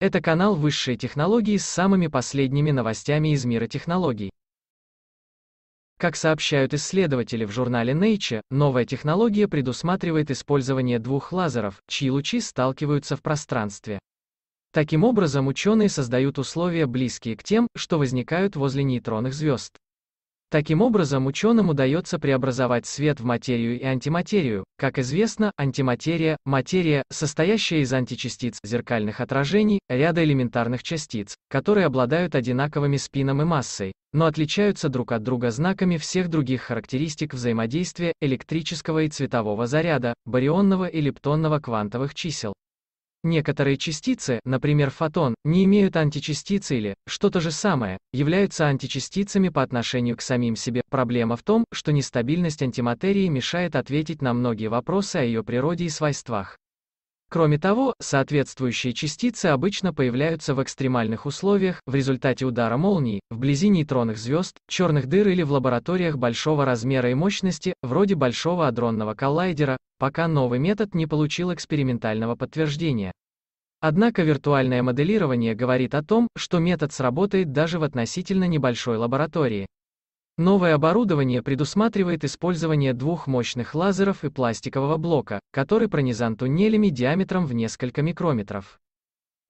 Это канал высшей технологии» с самыми последними новостями из мира технологий. Как сообщают исследователи в журнале Nature, новая технология предусматривает использование двух лазеров, чьи лучи сталкиваются в пространстве. Таким образом ученые создают условия, близкие к тем, что возникают возле нейтронных звезд. Таким образом ученым удается преобразовать свет в материю и антиматерию. Как известно, антиматерия – материя, состоящая из античастиц, зеркальных отражений, ряда элементарных частиц, которые обладают одинаковыми спином и массой, но отличаются друг от друга знаками всех других характеристик взаимодействия электрического и цветового заряда, барионного и лептонного квантовых чисел. Некоторые частицы, например фотон, не имеют античастицы или, что то же самое, являются античастицами по отношению к самим себе. Проблема в том, что нестабильность антиматерии мешает ответить на многие вопросы о ее природе и свойствах. Кроме того, соответствующие частицы обычно появляются в экстремальных условиях, в результате удара молнии, вблизи нейтронных звезд, черных дыр или в лабораториях большого размера и мощности, вроде Большого адронного коллайдера, пока новый метод не получил экспериментального подтверждения. Однако виртуальное моделирование говорит о том, что метод сработает даже в относительно небольшой лаборатории. Новое оборудование предусматривает использование двух мощных лазеров и пластикового блока, который пронизан туннелями диаметром в несколько микрометров.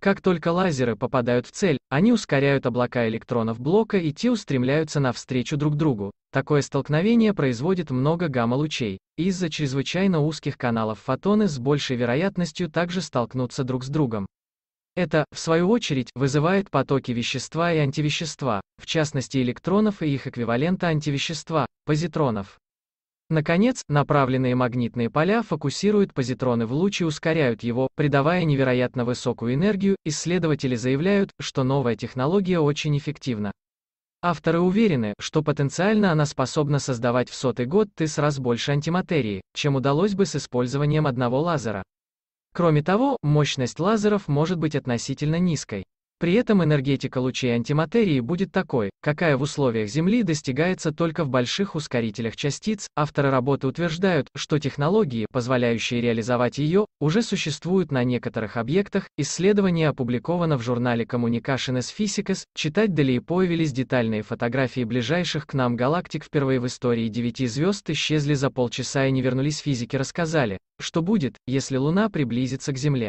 Как только лазеры попадают в цель, они ускоряют облака электронов блока и те устремляются навстречу друг другу. Такое столкновение производит много гамма-лучей, и из-за чрезвычайно узких каналов фотоны с большей вероятностью также столкнутся друг с другом. Это, в свою очередь, вызывает потоки вещества и антивещества, в частности электронов и их эквивалента антивещества, позитронов. Наконец, направленные магнитные поля фокусируют позитроны в луч и ускоряют его, придавая невероятно высокую энергию, исследователи заявляют, что новая технология очень эффективна. Авторы уверены, что потенциально она способна создавать в сотый год тысяч раз больше антиматерии, чем удалось бы с использованием одного лазера. Кроме того, мощность лазеров может быть относительно низкой. При этом энергетика лучей антиматерии будет такой, какая в условиях Земли достигается только в больших ускорителях частиц. Авторы работы утверждают, что технологии, позволяющие реализовать ее, уже существуют на некоторых объектах. Исследование опубликовано в журнале Communications Physics. Читать далее появились детальные фотографии ближайших к нам галактик впервые в истории девяти звезд исчезли за полчаса и не вернулись физики рассказали, что будет, если Луна приблизится к Земле.